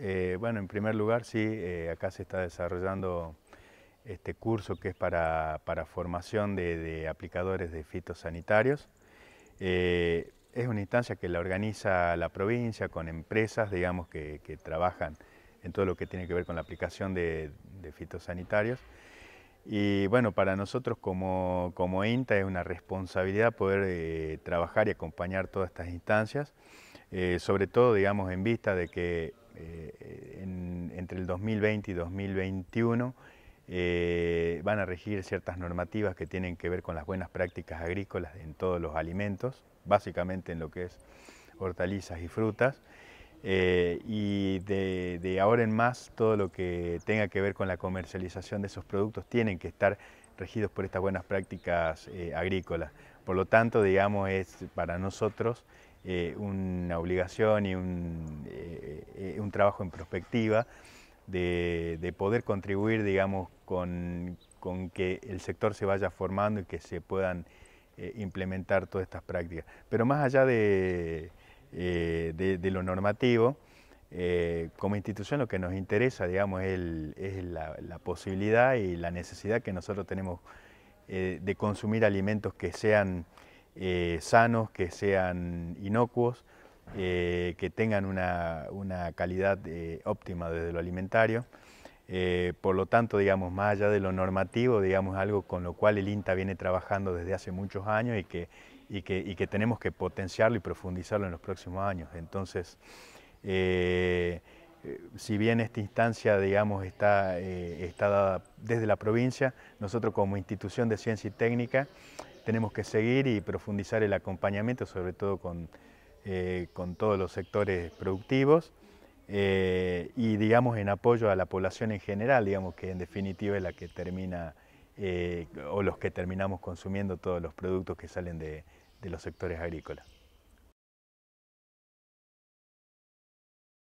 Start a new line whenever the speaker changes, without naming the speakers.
Eh, bueno, en primer lugar, sí, eh, acá se está desarrollando este curso que es para, formación de, aplicadores de fitosanitarios. Eh, es una instancia que la organiza la provincia con empresas, digamos, que, trabajan en todo lo que tiene que ver con la aplicación de, fitosanitarios. Y bueno, para nosotros como, INTA es una responsabilidad poder trabajar y acompañar todas estas instancias, sobre todo, digamos, en vista de que eh, entre el 2020 y 2021 eh, van a regir ciertas normativas que tienen que ver con las buenas prácticas agrícolas en todos los alimentos, básicamente en lo que es hortalizas y frutas. Eh, y de, ahora en más todo lo que tenga que ver con la comercialización de esos productos tienen que estar regidos por estas buenas prácticas agrícolas. Por lo tanto, digamos, es para nosotros una obligación y un, eh, un trabajo en perspectiva de, poder contribuir, digamos, con, que el sector se vaya formando y que se puedan eh, implementar todas estas prácticas. Pero más allá de, eh, lo normativo, como institución lo que nos interesa, es, la, posibilidad y la necesidad que nosotros tenemos de consumir alimentos que sean sanos, que sean inocuos, eh, que tengan una, calidad eh, óptima desde lo alimentario. Eh, por lo tanto, digamos, más allá de lo normativo, digamos, algo con lo cual el INTA viene trabajando desde hace muchos años y que, que, tenemos que potenciarlo y profundizarlo en los próximos años. Entonces, si bien esta instancia, digamos, está, está, dada desde la provincia, nosotros como institución de ciencia y técnica tenemos que seguir y profundizar el acompañamiento, sobre todo con, eh, con todos los sectores productivos eh, y digamos en apoyo a la población en general, digamos que en definitiva es la que termina eh, o los que terminamos consumiendo todos los productos que salen de los sectores agrícolas.